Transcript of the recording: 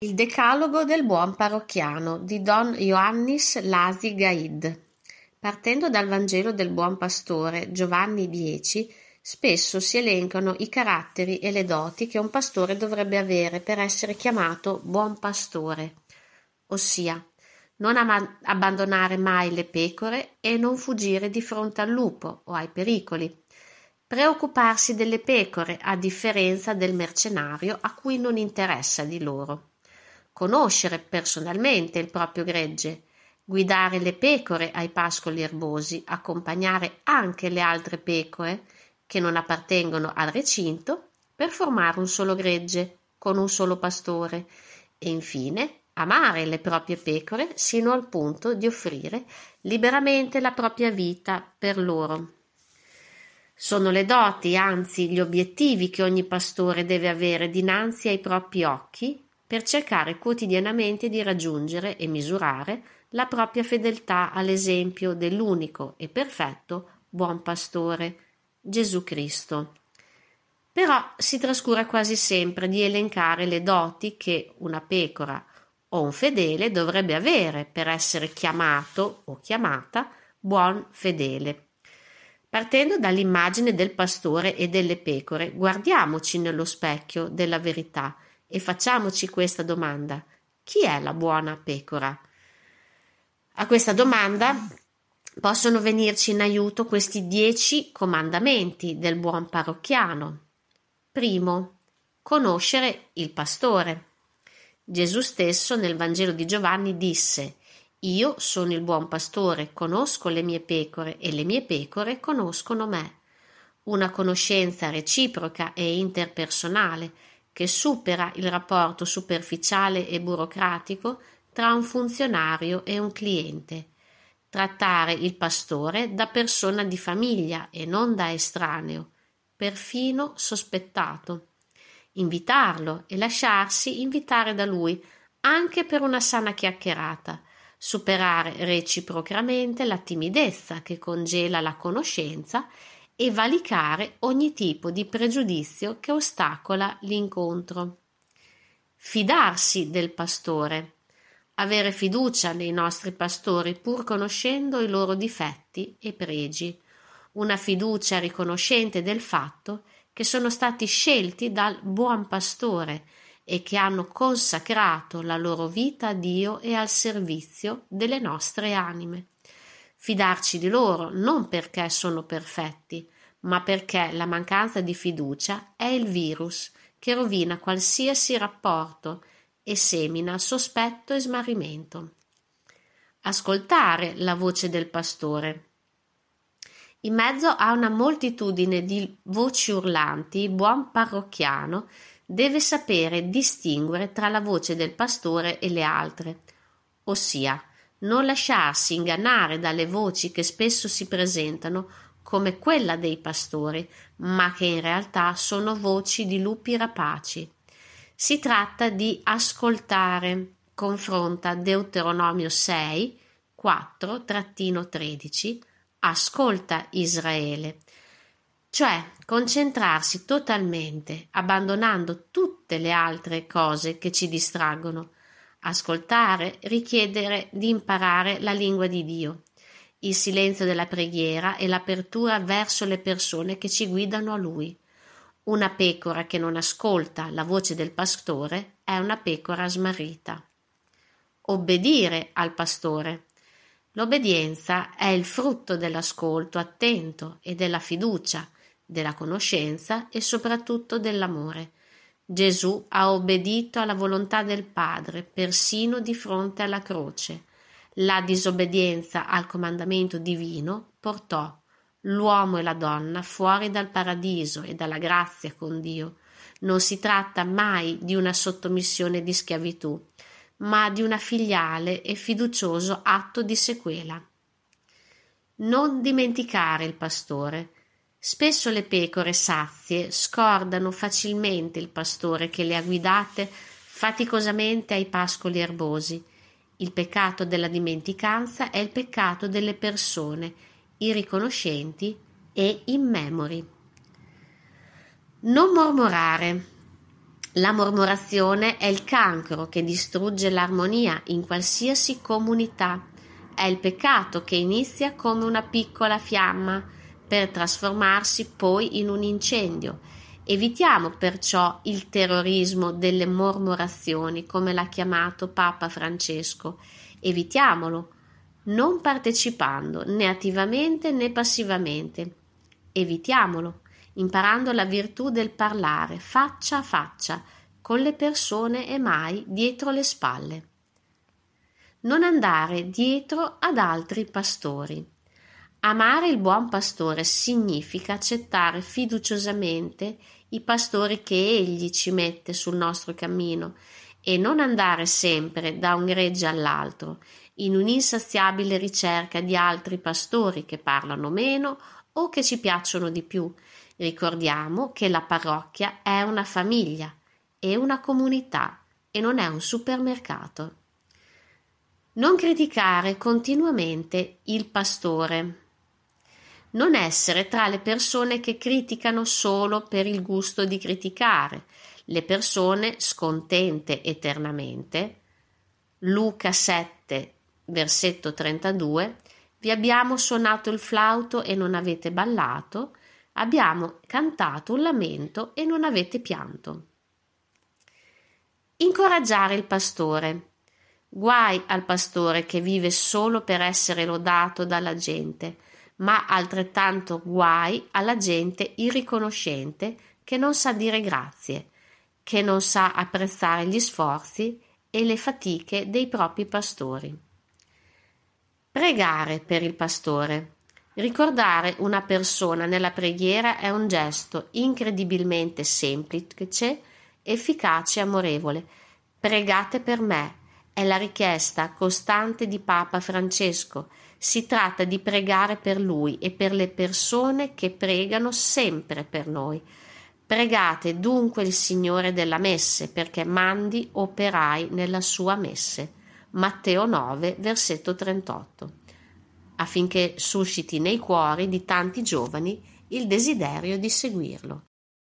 Il decalogo del buon parrocchiano di don Ioannis Lasi Gaid. Partendo dal Vangelo del buon pastore, Giovanni 10, spesso si elencano i caratteri e le doti che un pastore dovrebbe avere per essere chiamato buon pastore, ossia non ama- abbandonare mai le pecore e non fuggire di fronte al lupo o ai pericoli. Preoccuparsi delle pecore, a differenza del mercenario a cui non interessa di loro conoscere personalmente il proprio gregge, guidare le pecore ai pascoli erbosi, accompagnare anche le altre pecore che non appartengono al recinto per formare un solo gregge con un solo pastore e infine amare le proprie pecore sino al punto di offrire liberamente la propria vita per loro. Sono le doti, anzi gli obiettivi che ogni pastore deve avere dinanzi ai propri occhi per cercare quotidianamente di raggiungere e misurare la propria fedeltà all'esempio dell'unico e perfetto buon pastore, Gesù Cristo. Però si trascura quasi sempre di elencare le doti che una pecora o un fedele dovrebbe avere per essere chiamato o chiamata buon fedele. Partendo dall'immagine del pastore e delle pecore, guardiamoci nello specchio della verità e facciamoci questa domanda. Chi è la buona pecora? A questa domanda possono venirci in aiuto questi dieci comandamenti del buon parrocchiano. Primo, conoscere il pastore. Gesù stesso nel Vangelo di Giovanni disse Io sono il buon pastore, conosco le mie pecore e le mie pecore conoscono me. Una conoscenza reciproca e interpersonale che supera il rapporto superficiale e burocratico tra un funzionario e un cliente. Trattare il pastore da persona di famiglia e non da estraneo, perfino sospettato. Invitarlo e lasciarsi invitare da lui anche per una sana chiacchierata, superare reciprocamente la timidezza che congela la conoscenza e valicare ogni tipo di pregiudizio che ostacola l'incontro. Fidarsi del pastore. Avere fiducia nei nostri pastori pur conoscendo i loro difetti e pregi. Una fiducia riconoscente del fatto che sono stati scelti dal buon pastore e che hanno consacrato la loro vita a Dio e al servizio delle nostre anime fidarci di loro non perché sono perfetti, ma perché la mancanza di fiducia è il virus che rovina qualsiasi rapporto e semina sospetto e smarrimento. Ascoltare la voce del pastore. In mezzo a una moltitudine di voci urlanti, il buon parrocchiano deve sapere distinguere tra la voce del pastore e le altre, ossia non lasciarsi ingannare dalle voci che spesso si presentano come quella dei pastori, ma che in realtà sono voci di lupi rapaci. Si tratta di ascoltare, confronta Deuteronomio 6, 4-13, ascolta Israele, cioè concentrarsi totalmente, abbandonando tutte le altre cose che ci distraggono Ascoltare richiedere di imparare la lingua di Dio, il silenzio della preghiera e l'apertura verso le persone che ci guidano a Lui. Una pecora che non ascolta la voce del pastore è una pecora smarrita. Obbedire al pastore. L'obbedienza è il frutto dell'ascolto attento e della fiducia, della conoscenza e soprattutto dell'amore. Gesù ha obbedito alla volontà del Padre, persino di fronte alla croce. La disobbedienza al comandamento divino portò l'uomo e la donna fuori dal paradiso e dalla grazia con Dio. Non si tratta mai di una sottomissione di schiavitù, ma di una filiale e fiducioso atto di sequela. Non dimenticare il pastore, Spesso le pecore sazie scordano facilmente il pastore che le ha guidate faticosamente ai pascoli erbosi. Il peccato della dimenticanza è il peccato delle persone, irriconoscenti e immemori. Non mormorare. La mormorazione è il cancro che distrugge l'armonia in qualsiasi comunità. È il peccato che inizia come una piccola fiamma per trasformarsi poi in un incendio. Evitiamo perciò il terrorismo delle mormorazioni, come l'ha chiamato Papa Francesco. Evitiamolo, non partecipando né attivamente né passivamente. Evitiamolo, imparando la virtù del parlare faccia a faccia, con le persone e mai dietro le spalle. Non andare dietro ad altri pastori. Amare il buon pastore significa accettare fiduciosamente i pastori che egli ci mette sul nostro cammino e non andare sempre da un gregge all'altro in un'insaziabile ricerca di altri pastori che parlano meno o che ci piacciono di più. Ricordiamo che la parrocchia è una famiglia, e una comunità e non è un supermercato. Non criticare continuamente il pastore non essere tra le persone che criticano solo per il gusto di criticare, le persone scontente eternamente. Luca 7, versetto 32, vi abbiamo suonato il flauto e non avete ballato, abbiamo cantato un lamento e non avete pianto. Incoraggiare il pastore. Guai al pastore che vive solo per essere lodato dalla gente, ma altrettanto guai alla gente irriconoscente che non sa dire grazie, che non sa apprezzare gli sforzi e le fatiche dei propri pastori. Pregare per il pastore. Ricordare una persona nella preghiera è un gesto incredibilmente semplice, efficace e amorevole. Pregate per me è la richiesta costante di Papa Francesco si tratta di pregare per lui e per le persone che pregano sempre per noi. Pregate dunque il Signore della messe perché mandi operai nella sua messe. Matteo 9, versetto 38, affinché susciti nei cuori di tanti giovani il desiderio di seguirlo.